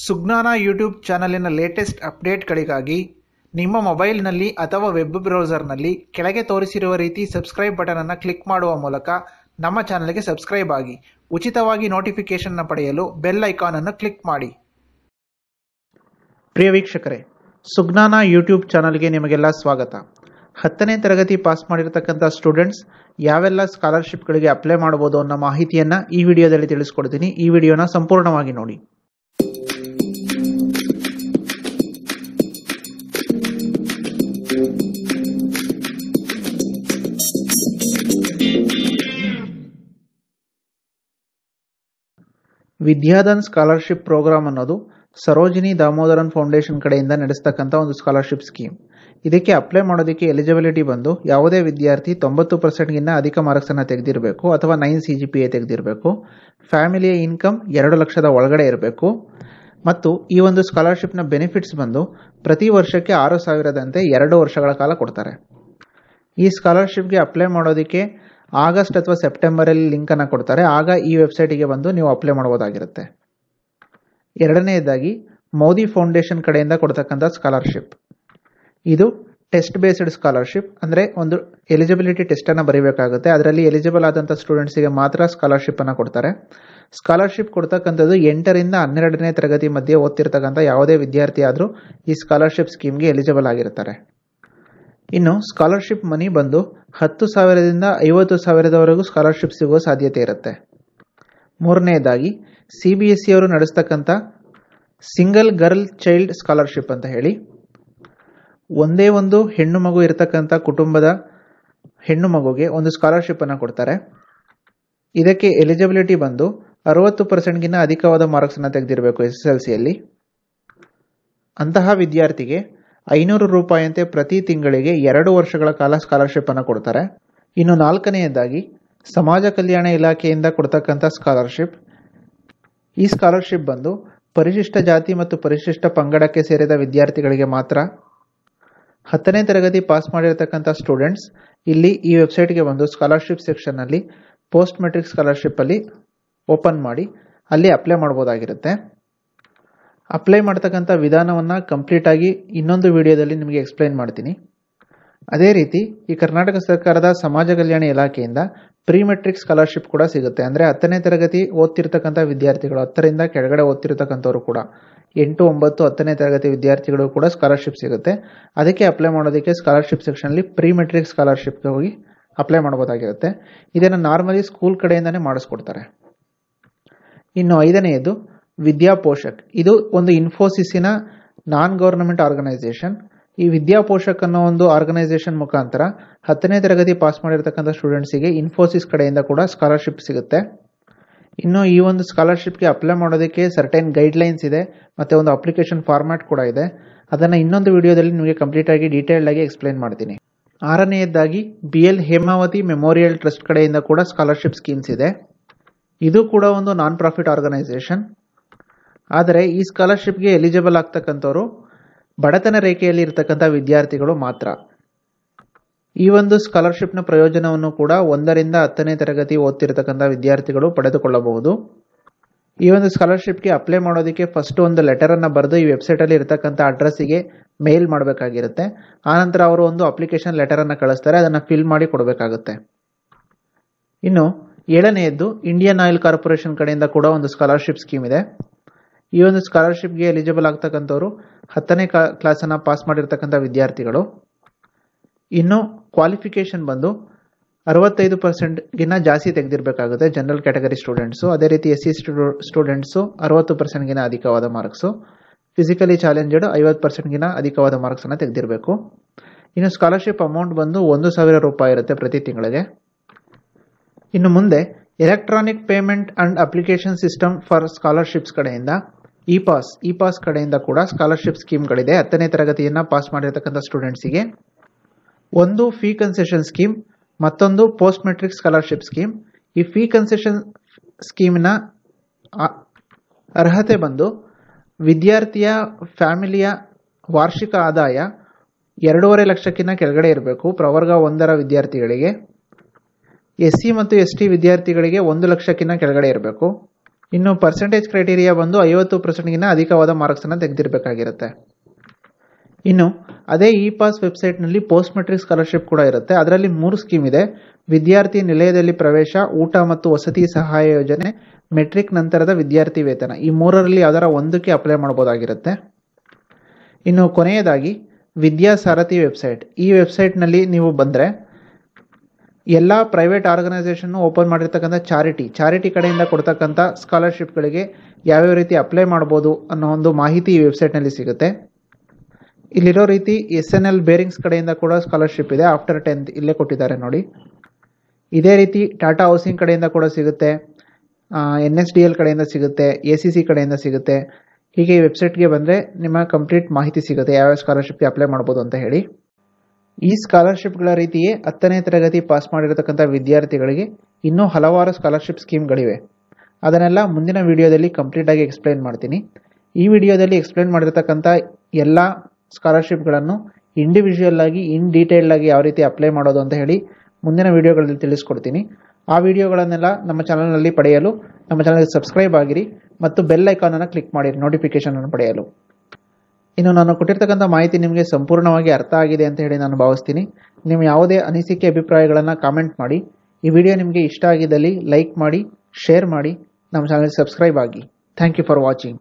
ಸುಜ್ಞಾನ YouTube ಚಾನಲಿನ latest ಅಪ್ಡೇಟ್ಗಳಿಗಾಗಿ ನಿಮ್ಮ ಮೊಬೈಲ್ನಲ್ಲಿ ಅಥವಾ ವೆಬ್ ಬ್ರೌಸರ್ನಲ್ಲಿ ಕೆಳಗೆ ತೋರಿಸಿರುವ ರೀತಿ ಸಬ್ಸ್ಕ್ರೈಬ್ ಬಟನನ್ನು ಕ್ಲಿಕ್ ಮಾಡುವ ಮೂಲಕ ನಮ್ಮ ಚಾನಲ್ಗೆ ಸಬ್ಸ್ಕ್ರೈಬ್ ಆಗಿ ಉಚಿತವಾಗಿ ನೋಟಿಫಿಕೇಷನ್ನ ಪಡೆಯಲು ಬೆಲ್ ಐಕಾನನ್ನು ಕ್ಲಿಕ್ ಮಾಡಿ ಪ್ರಿಯ ವೀಕ್ಷಕರೇ ಸುಜ್ಞಾನ ಯೂಟ್ಯೂಬ್ ಚಾನಲ್ಗೆ ನಿಮಗೆಲ್ಲ ಸ್ವಾಗತ ಹತ್ತನೇ ತರಗತಿ ಪಾಸ್ ಮಾಡಿರತಕ್ಕಂಥ ಸ್ಟೂಡೆಂಟ್ಸ್ ಯಾವೆಲ್ಲ ಸ್ಕಾಲರ್ಶಿಪ್ಗಳಿಗೆ ಅಪ್ಲೈ ಮಾಡ್ಬೋದು ಅನ್ನೋ ಮಾಹಿತಿಯನ್ನು ಈ ವಿಡಿಯೋದಲ್ಲಿ ತಿಳಿಸ್ಕೊಡ್ತೀನಿ ಈ ವಿಡಿಯೋನ ಸಂಪೂರ್ಣವಾಗಿ ನೋಡಿ ವಿದ್ಯಾಧನ್ ಸ್ಕಾಲರ್ಶಿಪ್ ಪ್ರೋಗ್ರಾಮ್ ಅನ್ನೋದು ಸರೋಜಿನಿ ದಾಮೋದರನ್ ಫೌಂಡೇಶನ್ ಕಡೆಯಿಂದ ನಡೆಸ್ತಕ್ಕಂಥ ಒಂದು ಸ್ಕಾಲರ್ಶಿಪ್ ಸ್ಕೀಮ್ ಇದಕ್ಕೆ ಅಪ್ಲೈ ಮಾಡೋದಕ್ಕೆ ಎಲಿಜಿಬಿಲಿಟಿ ಬಂದು ಯಾವುದೇ ವಿದ್ಯಾರ್ಥಿ ತೊಂಬತ್ತು ಪರ್ಸೆಂಟ್ಗಿಂತ ಅಧಿಕ ಮಾರ್ಕ್ಸನ್ನು ತೆಗೆದಿರಬೇಕು ಅಥವಾ nine C G P A ತೆಗೆದಿರಬೇಕು ಫ್ಯಾಮಿಲಿಯ ಇನ್ಕಮ್ ಎರಡು ಲಕ್ಷದ ಒಳಗಡೆ ಇರಬೇಕು ಮತ್ತು ಈ ಒಂದು ಸ್ಕಾಲರ್ಶಿಪ್ನ ಬೆನಿಫಿಟ್ಸ್ ಬಂದು ಪ್ರತಿ ವರ್ಷಕ್ಕೆ ಆರು ಸಾವಿರದಂತೆ ಎರಡು ವರ್ಷಗಳ ಕಾಲ ಕೊಡ್ತಾರೆ ಈ ಸ್ಕಾಲರ್ಶಿಪ್ಗೆ ಅಪ್ಲೈ ಮಾಡೋದಕ್ಕೆ ಆಗಸ್ಟ್ ಅಥವಾ ಸೆಪ್ಟೆಂಬರಲ್ಲಿ ಲಿಂಕನ್ನು ಕೊಡ್ತಾರೆ ಆಗ ಈ ವೆಬ್ಸೈಟಿಗೆ ಬಂದು ನೀವು ಅಪ್ಲೈ ಮಾಡ್ಬೋದಾಗಿರುತ್ತೆ ಎರಡನೆಯದಾಗಿ ಮೋದಿ ಫೌಂಡೇಶನ್ ಕಡೆಯಿಂದ ಕೊಡ್ತಕ್ಕಂಥ ಸ್ಕಾಲರ್ಶಿಪ್ ಇದು ಟೆಸ್ಟ್ ಬೇಸ್ಡ್ ಸ್ಕಾಲರ್ಶಿಪ್ ಅಂದರೆ ಒಂದು ಎಲಿಜಿಬಿಲಿಟಿ ಟೆಸ್ಟನ್ನು ಬರೀಬೇಕಾಗುತ್ತೆ ಅದರಲ್ಲಿ ಎಲಿಜಿಬಲ್ ಆದಂಥ ಸ್ಟೂಡೆಂಟ್ಸಿಗೆ ಮಾತ್ರ ಸ್ಕಾಲರ್ಶಿಪ್ಪನ್ನು ಕೊಡ್ತಾರೆ ಸ್ಕಾಲರ್ಶಿಪ್ ಕೊಡ್ತಕ್ಕಂಥದ್ದು ಎಂಟರಿಂದ ಹನ್ನೆರಡನೇ ತರಗತಿ ಮಧ್ಯೆ ಓದ್ತಿರ್ತಕ್ಕಂಥ ಯಾವುದೇ ವಿದ್ಯಾರ್ಥಿ ಆದರೂ ಈ ಸ್ಕಾಲರ್ಶಿಪ್ ಸ್ಕೀಮ್ಗೆ ಎಲಿಜಿಬಲ್ ಆಗಿರ್ತಾರೆ ಇನ್ನು ಸ್ಕಾಲರ್ಶಿಪ್ ಮನಿ ಬಂದು ಹತ್ತು ಸಾವಿರದಿಂದ ಐವತ್ತು ಸಾವಿರದವರೆಗೂ ಸ್ಕಾಲರ್ಶಿಪ್ ಸಿಗುವ ಸಾಧ್ಯತೆ ಇರುತ್ತೆ ಮೂರನೆಯದಾಗಿ ಸಿ ಬಿ ಎಸ್ ಸಿಯವರು e ನಡೆಸ್ತಕ್ಕಂಥ ಸಿಂಗಲ್ ಗರ್ಲ್ ಚೈಲ್ಡ್ ಸ್ಕಾಲರ್ಶಿಪ್ ಅಂತ ಹೇಳಿ ಒಂದೇ ಒಂದು ಹೆಣ್ಣು ಮಗು ಇರತಕ್ಕಂಥ ಕುಟುಂಬದ ಹೆಣ್ಣು ಮಗುಗೆ ಒಂದು ಸ್ಕಾಲರ್ಶಿಪ್ಪನ್ನು ಕೊಡ್ತಾರೆ ಇದಕ್ಕೆ ಎಲಿಜಿಬಿಲಿಟಿ ಬಂದು ಅರವತ್ತು ಪರ್ಸೆಂಟ್ಗಿಂತ ಅಧಿಕವಾದ ಮಾರ್ಕ್ಸನ್ನು ತೆಗೆದಿರಬೇಕು ಎಸ್ ಎಸ್ ಎಲ್ ಸಿಯಲ್ಲಿ ಅಂತಹ ವಿದ್ಯಾರ್ಥಿಗೆ ಐನೂರು ರೂಪಾಯಿಯಂತೆ ಪ್ರತಿ ತಿಂಗಳಿಗೆ ಎರಡು ವರ್ಷಗಳ ಕಾಲ ಸ್ಕಾಲರ್ಶಿಪ್ ಅನ್ನು ಕೊಡ್ತಾರೆ ಇನ್ನು ನಾಲ್ಕನೆಯದಾಗಿ ಸಮಾಜ ಕಲ್ಯಾಣ ಇಲಾಖೆಯಿಂದ ಕೊಡ್ತಕ್ಕಂಥ ಸ್ಕಾಲರ್ಶಿಪ್ ಈ ಸ್ಕಾಲರ್ಶಿಪ್ ಬಂದು ಪರಿಶಿಷ್ಟ ಜಾತಿ ಮತ್ತು ಪರಿಶಿಷ್ಟ ಪಂಗಡಕ್ಕೆ ಸೇರಿದ ವಿದ್ಯಾರ್ಥಿಗಳಿಗೆ ಮಾತ್ರ ಹತ್ತನೇ ತರಗತಿ ಪಾಸ್ ಮಾಡಿರತಕ್ಕಂಥ ಸ್ಟೂಡೆಂಟ್ಸ್ ಇಲ್ಲಿ ಈ ವೆಬ್ಸೈಟ್ಗೆ ಬಂದು ಸ್ಕಾಲರ್ಶಿಪ್ ಸೆಕ್ಷನ್ನಲ್ಲಿ ಪೋಸ್ಟ್ ಮೆಟ್ರಿಕ್ ಸ್ಕಾಲರ್ಶಿಪ್ಪಲ್ಲಿ ಓಪನ್ ಮಾಡಿ ಅಲ್ಲಿ ಅಪ್ಲೈ ಮಾಡ್ಬೋದಾಗಿರುತ್ತೆ ಅಪ್ಲೈ ಮಾಡ್ತಕ್ಕಂಥ ವಿಧಾನವನ್ನು ಕಂಪ್ಲೀಟಾಗಿ ಇನ್ನೊಂದು ವಿಡಿಯೋದಲ್ಲಿ ನಿಮಗೆ ಎಕ್ಸ್ಪ್ಲೈನ್ ಮಾಡ್ತೀನಿ ಅದೇ ರೀತಿ ಈ ಕರ್ನಾಟಕ ಸರ್ಕಾರದ ಸಮಾಜ ಕಲ್ಯಾಣ ಇಲಾಖೆಯಿಂದ ಪ್ರೀ ಮೆಟ್ರಿಕ್ ಸ್ಕಾಲರ್ಶಿಪ್ ಕೂಡ ಸಿಗುತ್ತೆ ಅಂದರೆ ಹತ್ತನೇ ತರಗತಿ ಓದ್ತಿರ್ತಕ್ಕಂಥ ವಿದ್ಯಾರ್ಥಿಗಳು ಹತ್ತರಿಂದ ಕೆಳಗಡೆ ಓದ್ತಿರ್ತಕ್ಕಂಥವ್ರು ಕೂಡ ಎಂಟು ಒಂಬತ್ತು ಹತ್ತನೇ ತರಗತಿ ವಿದ್ಯಾರ್ಥಿಗಳು ಕೂಡ ಸ್ಕಾಲರ್ಶಿಪ್ ಸಿಗುತ್ತೆ ಅದಕ್ಕೆ ಅಪ್ಲೈ ಮಾಡೋದಕ್ಕೆ ಸ್ಕಾಲರ್ಶಿಪ್ ಸೆಕ್ಷನಲ್ಲಿ ಪ್ರೀ ಮೆಟ್ರಿಕ್ ಸ್ಕಾಲರ್ಶಿಪ್ಗೆ ಹೋಗಿ ಅಪ್ಲೈ ಮಾಡ್ಬೋದಾಗಿರುತ್ತೆ ಇದನ್ನು ನಾರ್ಮಲಿ ಸ್ಕೂಲ್ ಕಡೆಯಿಂದನೇ ಮಾಡಿಸ್ಕೊಡ್ತಾರೆ ಇನ್ನು ಐದನೆಯದು ಪೋಷಕ್ ಇದು ಒಂದು ಇನ್ಫೋಸಿಸಿನ ನಾನ್ ಗವರ್ನಮೆಂಟ್ ಆರ್ಗನೈಸೇಷನ್ ಈ ಪೋಷಕ್ ಅನ್ನೋ ಒಂದು ಆರ್ಗನೈಸೇಷನ್ ಮುಖಾಂತರ ಹತ್ತನೇ ತರಗತಿ ಪಾಸ್ ಮಾಡಿರ್ತಕ್ಕಂಥ ಸ್ಟೂಡೆಂಟ್ಸಿಗೆ ಇನ್ಫೋಸಿಸ್ ಕಡೆಯಿಂದ ಕೂಡ ಸ್ಕಾಲರ್ಶಿಪ್ ಸಿಗುತ್ತೆ ಇನ್ನು ಈ ಒಂದು ಸ್ಕಾಲರ್ಶಿಪ್ಗೆ ಅಪ್ಲೈ ಮಾಡೋದಕ್ಕೆ ಸರ್ಟೈನ್ ಗೈಡ್ಲೈನ್ಸ್ ಇದೆ ಮತ್ತು ಒಂದು ಅಪ್ಲಿಕೇಶನ್ ಫಾರ್ಮ್ಯಾಟ್ ಕೂಡ ಇದೆ ಅದನ್ನು ಇನ್ನೊಂದು ವಿಡಿಯೋದಲ್ಲಿ ನಿಮಗೆ ಕಂಪ್ಲೀಟಾಗಿ ಆಗಿ ಎಕ್ಸ್ಪ್ಲೈನ್ ಮಾಡ್ತೀನಿ ಆರನೆಯದಾಗಿ B L Hemavathi memorial trust ಕಡೆಯಿಂದ ಕೂಡ ಸ್ಕಾಲರ್ಶಿಪ್ ಸ್ಕೀಮ್ಸ್ ಇದೆ ಇದು ಕೂಡ ಒಂದು ನಾನ್ ಪ್ರಾಫಿಟ್ ಆರ್ಗನೈಸೇಷನ್ ಆದರೆ ಈ ಸ್ಕಾಲರ್ಶಿಪ್ಗೆ ಎಲಿಜಿಬಲ್ ಆಗ್ತಕ್ಕಂಥವರು ಬಡತನ ರೇಖೆಯಲ್ಲಿ ಇರತಕ್ಕಂಥ ವಿದ್ಯಾರ್ಥಿಗಳು ಮಾತ್ರ ಈ ಒಂದು ಸ್ಕಾಲರ್ಶಿಪ್ನ ಪ್ರಯೋಜನವನ್ನು ಕೂಡ ಒಂದರಿಂದ ಹತ್ತನೇ ತರಗತಿ ಓದ್ತಿರತಕ್ಕಂಥ ವಿದ್ಯಾರ್ಥಿಗಳು ಪಡೆದುಕೊಳ್ಳಬಹುದು ಈ ಒಂದು ಸ್ಕಾಲರ್ಶಿಪ್ಗೆ ಅಪ್ಲೈ ಮಾಡೋದಕ್ಕೆ ಫಸ್ಟ್ ಒಂದು ಲೆಟರನ್ನು ಬರೆದು ಈ ವೆಬ್ಸೈಟಲ್ಲಿ ಇರತಕ್ಕಂಥ ಅಡ್ರೆಸ್ಸಿಗೆ ಮೇಲ್ ಮಾಡಬೇಕಾಗಿರುತ್ತೆ ಆನಂತರ ಅವರು ಒಂದು ಅಪ್ಲಿಕೇಶನ್ ಲೆಟರನ್ನು ಕಳಿಸ್ತಾರೆ ಅದನ್ನು ಫಿಲ್ ಮಾಡಿ ಕೊಡಬೇಕಾಗುತ್ತೆ ಇನ್ನು ಏಳನೆಯದ್ದು ಇಂಡಿಯನ್ ಆಯಿಲ್ ಕಾರ್ಪೊರೇಷನ್ ಕಡೆಯಿಂದ ಕೂಡ ಒಂದು ಸ್ಕಾಲರ್ಶಿಪ್ ಸ್ಕೀಮ್ ಇದೆ ಈ ಒಂದು ಸ್ಕಾಲರ್ಶಿಪ್ಗೆ ಎಲಿಜಿಬಲ್ ಆಗ್ತಕ್ಕಂಥವ್ರು ಹತ್ತನೇ ಕ್ಲಾಸನ್ನು ಪಾಸ್ ಮಾಡಿರ್ತಕ್ಕಂಥ ವಿದ್ಯಾರ್ಥಿಗಳು ಇನ್ನು ಕ್ವಾಲಿಫಿಕೇಷನ್ ಬಂದು ಅರವತ್ತೈದು ಪರ್ಸೆಂಟ್ಗಿಂತ ಜಾಸ್ತಿ ತೆಗೆದಿರಬೇಕಾಗುತ್ತೆ ಜನರಲ್ ಕ್ಯಾಟಗರಿ ಸ್ಟೂಡೆಂಟ್ಸು ಅದೇ ರೀತಿ ಎಸ್ ಸಿ ಸ್ಟೂಡೆಂಟ್ಸು ಅರವತ್ತು ಪರ್ಸೆಂಟ್ಗಿಂತ ಅಧಿಕವಾದ ಮಾರ್ಕ್ಸು ಫಿಸಿಕಲಿ ಚಾಲೆಂಜೆಡ್ ಐವತ್ತು ಪರ್ಸೆಂಟ್ಗಿಂತ ಅಧಿಕವಾದ ಮಾರ್ಕ್ಸನ್ನು ತೆಗೆದಿರಬೇಕು ಇನ್ನು ಸ್ಕಾಲರ್ಶಿಪ್ ಅಮೌಂಟ್ ಬಂದು ಒಂದು ಸಾವಿರ ರೂಪಾಯಿ ಇರುತ್ತೆ ಪ್ರತಿ ತಿಂಗಳಿಗೆ ಇನ್ನು ಮುಂದೆ electronic payment and application system for scholarships ಕಡೆಯಿಂದ ಇ ಪಾಸ್ ಇ ಪಾಸ್ ಕಡೆಯಿಂದ ಕೂಡ ಸ್ಕಾಲರ್ಶಿಪ್ ಸ್ಕೀಮ್ಗಳಿದೆ ಹತ್ತನೇ ತರಗತಿಯನ್ನು ಪಾಸ್ ಮಾಡಿರತಕ್ಕಂಥ ಸ್ಟೂಡೆಂಟ್ಸಿಗೆ ಒಂದು ಫೀ ಕನ್ಸೆಷನ್ ಸ್ಕೀಮ್ ಮತ್ತೊಂದು ಪೋಸ್ಟ್ ಮೆಟ್ರಿಕ್ ಸ್ಕಾಲರ್ಶಿಪ್ ಸ್ಕೀಮ್ ಈ ಫೀ ಕನ್ಸೆಷನ್ ಸ್ಕೀಮ್ನ ಅರ್ಹತೆ ಬಂದು ವಿದ್ಯಾರ್ಥಿಯ ಫ್ಯಾಮಿಲಿಯ ವಾರ್ಷಿಕ ಆದಾಯ ಎರಡೂವರೆ ಲಕ್ಷಕ್ಕಿಂತ ಕೆಳಗಡೆ ಇರಬೇಕು ಪ್ರವರ್ಗ ಒಂದರ ವಿದ್ಯಾರ್ಥಿಗಳಿಗೆ ಎಸ್ ಸಿ ಮತ್ತು ಎಸ್ ಟಿ ವಿದ್ಯಾರ್ಥಿಗಳಿಗೆ ಒಂದು ಲಕ್ಷಕ್ಕಿಂತ ಕೆಳಗಡೆ ಇರಬೇಕು ಇನ್ನು ಪರ್ಸೆಂಟೇಜ್ ಕ್ರೈಟೀರಿಯಾ ಬಂದು ಐವತ್ತು ಪರ್ಸೆಂಟ್ಗಿಂತ ಅಧಿಕವಾದ ಮಾರ್ಕ್ಸನ್ನು ತೆಗೆದಿರಬೇಕಾಗಿರುತ್ತೆ ಇನ್ನು ಅದೇ ಇ ಪಾಸ್ ವೆಬ್ಸೈಟ್ನಲ್ಲಿ ಪೋಸ್ಟ್ ಮೆಟ್ರಿಕ್ ಸ್ಕಾಲರ್ಶಿಪ್ ಕೂಡ ಇರುತ್ತೆ ಅದರಲ್ಲಿ ಮೂರು ಸ್ಕೀಮ್ ಇದೆ ವಿದ್ಯಾರ್ಥಿ ನಿಲಯದಲ್ಲಿ ಪ್ರವೇಶ ಊಟ ಮತ್ತು ವಸತಿ ಸಹಾಯ ಯೋಜನೆ ಮೆಟ್ರಿಕ್ ನಂತರದ ವಿದ್ಯಾರ್ಥಿ ವೇತನ ಈ ಮೂರರಲ್ಲಿ ಯಾವ್ದಾರ ಒಂದಕ್ಕೆ ಅಪ್ಲೈ ಮಾಡ್ಬೋದಾಗಿರುತ್ತೆ ಇನ್ನು ಕೊನೆಯದಾಗಿ ವಿದ್ಯಾಸಾರಥಿ ವೆಬ್ಸೈಟ್ ಈ ವೆಬ್ಸೈಟ್ನಲ್ಲಿ ನೀವು ಬಂದರೆ ಎಲ್ಲ ಪ್ರೈವೇಟ್ ಆರ್ಗನೈಸೇಷನ್ನು ಓಪನ್ ಮಾಡಿರ್ತಕ್ಕಂಥ ಚಾರಿಟಿ ಚಾರಿಟಿ ಕಡೆಯಿಂದ ಕೊಡ್ತಕ್ಕಂಥ ಸ್ಕಾಲರ್ಶಿಪ್ಗಳಿಗೆ ಯಾವ್ಯಾವ ರೀತಿ ಅಪ್ಲೈ ಮಾಡ್ಬೋದು ಅನ್ನೋ ಒಂದು ಮಾಹಿತಿ ಈ ವೆಬ್ಸೈಟ್ನಲ್ಲಿ ಸಿಗುತ್ತೆ ಇಲ್ಲಿರೋ ರೀತಿ ಎಸ್ ಎನ್ ಎಲ್ ಬೇರಿಂಗ್ಸ್ ಕಡೆಯಿಂದ ಕೂಡ ಸ್ಕಾಲರ್ಶಿಪ್ ಇದೆ ಆಫ್ಟರ್ ಟೆಂತ್ ಇಲ್ಲೇ ಕೊಟ್ಟಿದ್ದಾರೆ ನೋಡಿ ಇದೇ ರೀತಿ ಟಾಟಾ ಹೌಸಿಂಗ್ ಕಡೆಯಿಂದ ಕೂಡ ಸಿಗುತ್ತೆ ಎನ್ ಎಸ್ ಡಿ ಎಲ್ ಕಡೆಯಿಂದ ಸಿಗುತ್ತೆ ಎ ಸಿ ಸಿ ಕಡೆಯಿಂದ ಸಿಗುತ್ತೆ ಹೀಗೆ ಈ ವೆಬ್ಸೈಟ್ಗೆ ಬಂದರೆ ನಿಮ್ಮ ಕಂಪ್ಲೀಟ್ ಮಾಹಿತಿ ಸಿಗುತ್ತೆ ಯಾವ್ಯಾವ ಸ್ಕಾಲರ್ಶಿಪ್ಗೆ ಅಪ್ಲೈ ಮಾಡ್ಬೋದು ಅಂತ ಹೇಳಿ ಈ ಸ್ಕಾಲರ್ಶಿಪ್ಗಳ ರೀತಿಯೇ ಹತ್ತನೇ ತರಗತಿ ಪಾಸ್ ಮಾಡಿರತಕ್ಕಂಥ ವಿದ್ಯಾರ್ಥಿಗಳಿಗೆ ಇನ್ನೂ ಹಲವಾರು ಸ್ಕಾಲರ್ಶಿಪ್ ಸ್ಕೀಮ್ಗಳಿವೆ ಅದನ್ನೆಲ್ಲ ಮುಂದಿನ ವಿಡಿಯೋದಲ್ಲಿ ಕಂಪ್ಲೀಟಾಗಿ ಎಕ್ಸ್ಪ್ಲೇನ್ ಮಾಡ್ತೀನಿ ಈ ವಿಡಿಯೋದಲ್ಲಿ ಎಕ್ಸ್ಪ್ಲೈನ್ ಮಾಡಿರತಕ್ಕಂಥ ಎಲ್ಲ ಸ್ಕಾಲರ್ಶಿಪ್ಗಳನ್ನು ಇಂಡಿವಿಜುವಲ್ ಆಗಿ ಇನ್ ಡೀಟೇಲ್ ಆಗಿ ಯಾವ ರೀತಿ ಅಪ್ಲೈ ಮಾಡೋದು ಅಂತ ಹೇಳಿ ಮುಂದಿನ ವಿಡಿಯೋಗಳಲ್ಲಿ ತಿಳಿಸ್ಕೊಡ್ತೀನಿ ಆ ವಿಡಿಯೋಗಳನ್ನೆಲ್ಲ ನಮ್ಮ ಚಾನಲ್ನಲ್ಲಿ ಪಡೆಯಲು ನಮ್ಮ ಚಾನಲ್ಗೆ ಸಬ್ಸ್ಕ್ರೈಬ್ ಆಗಿರಿ ಮತ್ತು ಬೆಲ್ ಐಕಾನನ್ನು ಕ್ಲಿಕ್ ಮಾಡಿರಿ ನೋಟಿಫಿಕೇಶನನ್ನು ಪಡೆಯಲು ಇನ್ನು ನಾನು ಕೊಟ್ಟಿರ್ತಕ್ಕಂಥ ಮಾಹಿತಿ ನಿಮಗೆ ಸಂಪೂರ್ಣವಾಗಿ ಅರ್ಥ ಆಗಿದೆ ಅಂತ ಹೇಳಿ ನಾನು ಭಾವಿಸ್ತೀನಿ ನಿಮ್ಮ ಯಾವುದೇ ಅನಿಸಿಕೆ ಅಭಿಪ್ರಾಯಗಳನ್ನು ಕಾಮೆಂಟ್ ಮಾಡಿ ಈ ವಿಡಿಯೋ ನಿಮಗೆ ಇಷ್ಟ ಆಗಿದ್ದಲ್ಲಿ ಲೈಕ್ ಮಾಡಿ ಶೇರ್ ಮಾಡಿ ನಮ್ಮ ಚಾನಲ್ ಸಬ್ಸ್ಕ್ರೈಬ್ ಆಗಿ ಥ್ಯಾಂಕ್ ಯು ಫಾರ್ ವಾಚಿಂಗ್